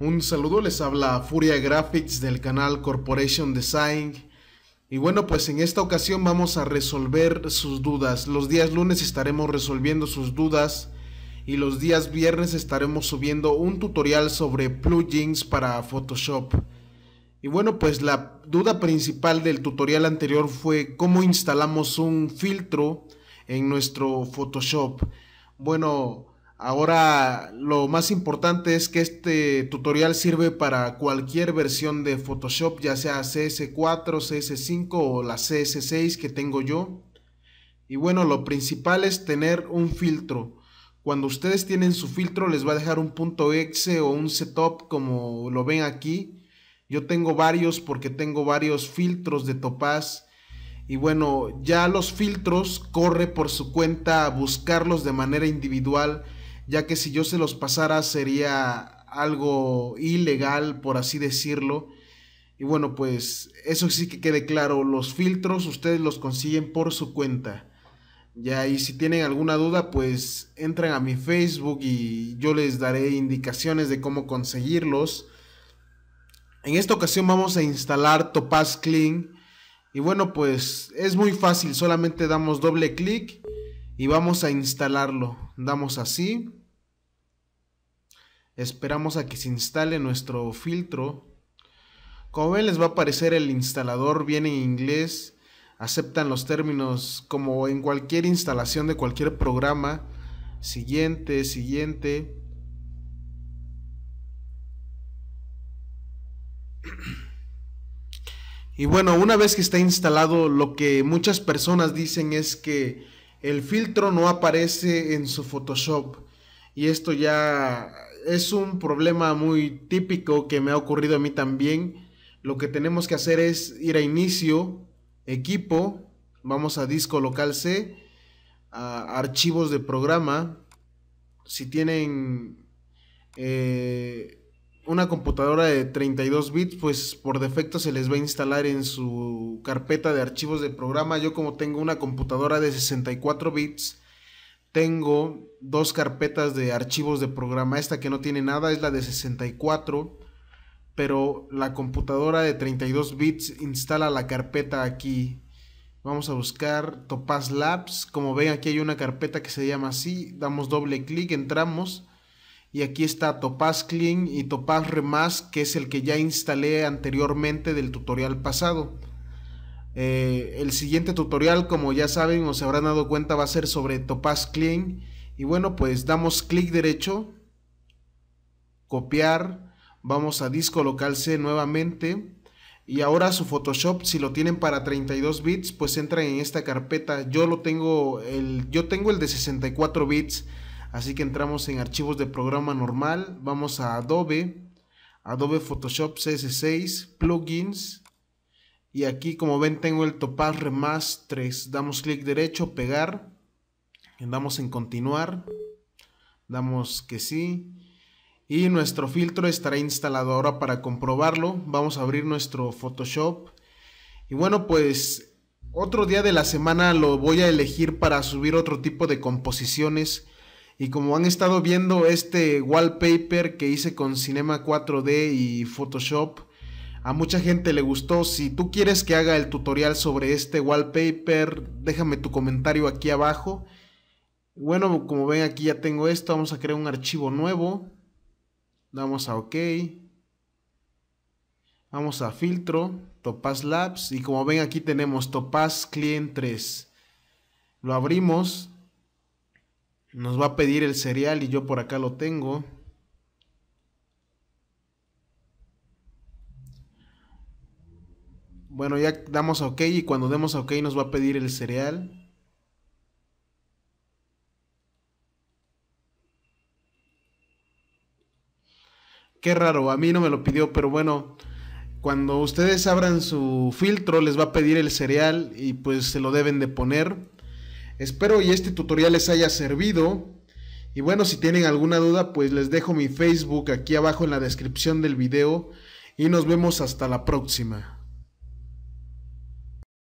Un saludo, les habla Furia Graphics del canal Corporation Design. Y bueno, pues en esta ocasión vamos a resolver sus dudas. Los días lunes estaremos resolviendo sus dudas y los días viernes estaremos subiendo un tutorial sobre plugins para Photoshop. Y bueno, pues la duda principal del tutorial anterior fue cómo instalamos un filtro en nuestro Photoshop. Bueno, Ahora lo más importante es que este tutorial sirve para cualquier versión de Photoshop, ya sea CS4, CS5 o la CS6 que tengo yo. Y bueno, lo principal es tener un filtro. Cuando ustedes tienen su filtro les va a dejar un punto .exe o un setup como lo ven aquí. Yo tengo varios porque tengo varios filtros de Topaz. Y bueno, ya los filtros corre por su cuenta a buscarlos de manera individual ya que si yo se los pasara sería algo ilegal, por así decirlo. Y bueno, pues eso sí que quede claro, los filtros ustedes los consiguen por su cuenta. Ya, y si tienen alguna duda, pues entran a mi Facebook y yo les daré indicaciones de cómo conseguirlos. En esta ocasión vamos a instalar Topaz Clean. Y bueno, pues es muy fácil, solamente damos doble clic y vamos a instalarlo. Damos así. Esperamos a que se instale nuestro filtro. Como ven les va a aparecer el instalador, viene en inglés, aceptan los términos como en cualquier instalación de cualquier programa. Siguiente, siguiente. Y bueno, una vez que está instalado, lo que muchas personas dicen es que el filtro no aparece en su Photoshop. Y esto ya es un problema muy típico que me ha ocurrido a mí también. Lo que tenemos que hacer es ir a inicio, equipo, vamos a disco local C, a archivos de programa. Si tienen eh, una computadora de 32 bits, pues por defecto se les va a instalar en su carpeta de archivos de programa. Yo como tengo una computadora de 64 bits, tengo dos carpetas de archivos de programa. Esta que no tiene nada es la de 64, pero la computadora de 32 bits instala la carpeta aquí. Vamos a buscar Topaz Labs. Como ven, aquí hay una carpeta que se llama así. Damos doble clic, entramos. Y aquí está Topaz Clean y Topaz Remask, que es el que ya instalé anteriormente del tutorial pasado. Eh, el siguiente tutorial, como ya saben o se habrán dado cuenta, va a ser sobre Topaz Clean. Y bueno, pues damos clic derecho, copiar, vamos a disco local C nuevamente. Y ahora su Photoshop, si lo tienen para 32 bits, pues entran en esta carpeta. Yo lo tengo, el, yo tengo el de 64 bits. Así que entramos en archivos de programa normal, vamos a Adobe, Adobe Photoshop CS6, plugins, y aquí como ven tengo el Topaz remaster 3. Damos clic derecho, pegar. Damos en continuar. Damos que sí. Y nuestro filtro estará instalado ahora para comprobarlo. Vamos a abrir nuestro Photoshop. Y bueno pues otro día de la semana lo voy a elegir para subir otro tipo de composiciones. Y como han estado viendo este wallpaper que hice con Cinema 4D y Photoshop a mucha gente le gustó. Si tú quieres que haga el tutorial sobre este wallpaper, déjame tu comentario aquí abajo. Bueno, como ven aquí ya tengo esto. Vamos a crear un archivo nuevo. Damos a OK. Vamos a filtro, Topaz Labs. Y como ven aquí tenemos Topaz Client 3. Lo abrimos. Nos va a pedir el serial y yo por acá lo tengo. Bueno, ya damos a OK y cuando demos a OK nos va a pedir el cereal. Qué raro, a mí no me lo pidió, pero bueno, cuando ustedes abran su filtro les va a pedir el cereal y pues se lo deben de poner. Espero y este tutorial les haya servido. Y bueno, si tienen alguna duda, pues les dejo mi Facebook aquí abajo en la descripción del video y nos vemos hasta la próxima.